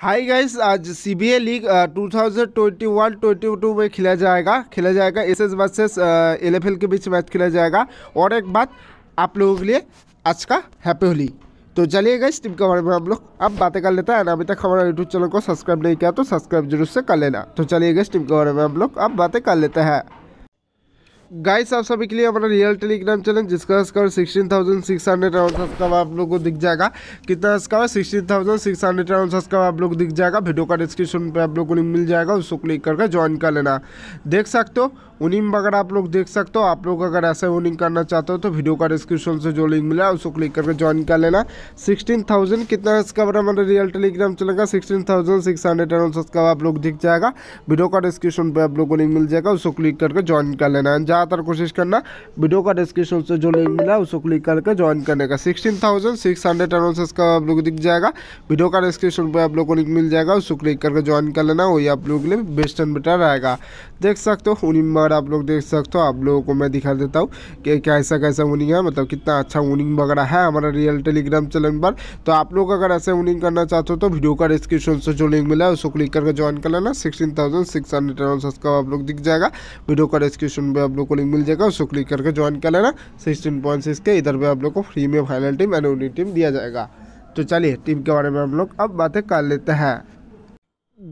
हाय guys आज CBA league 2021-22 में खेला जाएगा खेला जाएगा एस एस वर्सेस एल के बीच मैच खेला जाएगा और एक बात आप लोगों के लिए आज का हैप्पी होली तो चलिए गाइस टीम के बारे में हम लोग अब बातें कर लेते हैं अभी तक हमारा यूट्यूब चैनल को सब्सक्राइब नहीं किया तो सब्सक्राइब जरूर से कर लेना तो चलिए गाइस टीम के बारे में हम लोग अब बातें कर लेते हैं गाइस आप सभी के लिए हमारा रियल टेलीग्राम चैनल जिसका score sixteen thousand six hundred round subscribe आप लोग को दिख जाएगा कितना score sixteen thousand six hundred round subscribe आप लोग दिख जाएगा वीडियो का डिस्क्रिप्शन पे आप लोग को मिल जाएगा उसको क्लिक करके ज्वाइन कर लेना देख सकते हो उनिंग अगर आप लोग देख सकते हो आप लोग अगर ऐसे उनिंग करना चाहते हो तो वीडियो का डिस्क्रिप्शन से जो लिंक मिला है उसको क्लिक करके ज्वाइन कर लेना सिक्सटीन थाउजेंड कितना इसका हमारे रियल टेलीग्राम चलेगा sixteen thousand six hundred and उसका आप लोग दिख जाएगा वीडियो का डिस्क्रिप्शन पर आप लोग को लिंक मिल जाएगा उसको क्लिक करके ज्वाइन कर लेना है ज़्यादातर कोशिश करना वीडियो का डिस्क्रिप्शन से जो लिंक मिला है उसको क्लिक करके ज्वाइन करने का sixteen thousand six hundred and उसका आप लोग दिख जाएगा वीडियो का डिस्क्रिप्शन पर आप लोग को लिंक मिल जाएगा उसको क्लिक करके ज्वाइन कर लेना वही आप लोग के लिए बेस्ट एंड बेटर रहेगा देख सकते हो उन्हीं और आप लोग देख सकते हो आप लोगों को मैं दिखा देता हूँ कि कैसा कैसा उनिंग है मतलब कितना अच्छा उनिंग वगैरह है हमारा रियल टेलीग्राम चैनल पर तो आप लोग अगर ऐसे उनिंग करना चाहते हो तो वीडियो का डिस्क्रिप्शन से जो लिंक मिला है उसको क्लिक करके ज्वाइन कर लेना सिक्सटीन थाउजेंड सिक्स हंड्रेड आप लोग दिख जाएगा वीडियो का डिस्क्रिप्शन पर आप लोग को लिंक मिल जाएगा उसको क्लिक करके ज्वाइन कर लेना सिक्सटीन पॉइंट सिक्स के इधर पर आप लोग को फ्री में फाइनल टीम एंड टीम दिया जाएगा तो चलिए टीम के बारे में हम लोग अब बातें कर लेते हैं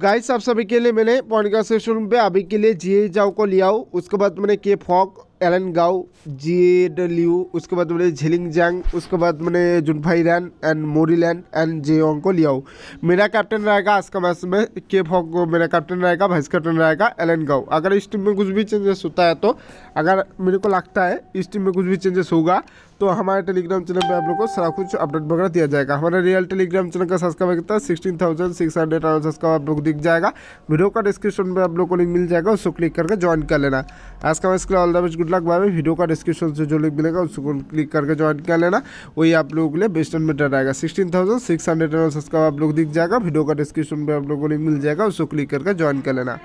गाइस आप सभी के लिए मैंने पॉइंट का सेशन पे अभी के लिए जी जाओ को लिया हूँ उसके बाद मैंने के फॉक एलन गाओ जे डब्ल्यू उसके बाद मैंने झिलिंग जैंग उसके बाद मैंने जुनफाई रैन एंड मोरी लैन एंड जे ओंग को लियाओ मेरा कैप्टन रहेगा आज का मैच में के फॉक मेरा कैप्टन रहेगा वाइस कैप्टन रहेगा एलन गाउ अगर इस टीम में कुछ भी चेंजेस होता है तो अगर मेरे को लगता है इस टीम में कुछ भी चेंजेस होगा तो हमारे टेलीग्राम चैनल पे आप लोग को सारा कुछ अपडेट वगैरह दिया जाएगा हमारे रियल टेलीग्राम चैनल का सब्सक्राइब कितना sixteen thousand six hundred subscribe आप लोग दिख जाएगा वीडियो का डिस्क्रिप्शन में आप लोग को लिंक मिल जाएगा उसको क्लिक करके ज्वाइन कर लेना आज का मैं all the best good luck भाई वीडियो का डिस्क्रिप्शन से जो लिंक मिलेगा उसको क्लिक करके ज्वाइन कर लेना वही आप लोगों के लिए बेस्ट एंड बेटर आएगा sixteen thousand six hundred and subscribe आप लोग दिख जाएगा वीडियो का डिस्क्रिप्शन में आप लोगों को लिंक मिल जाएगा उसको क्लिक करके ज्वाइन कर लेना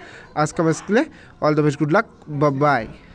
आज का मैं all the best good luck bye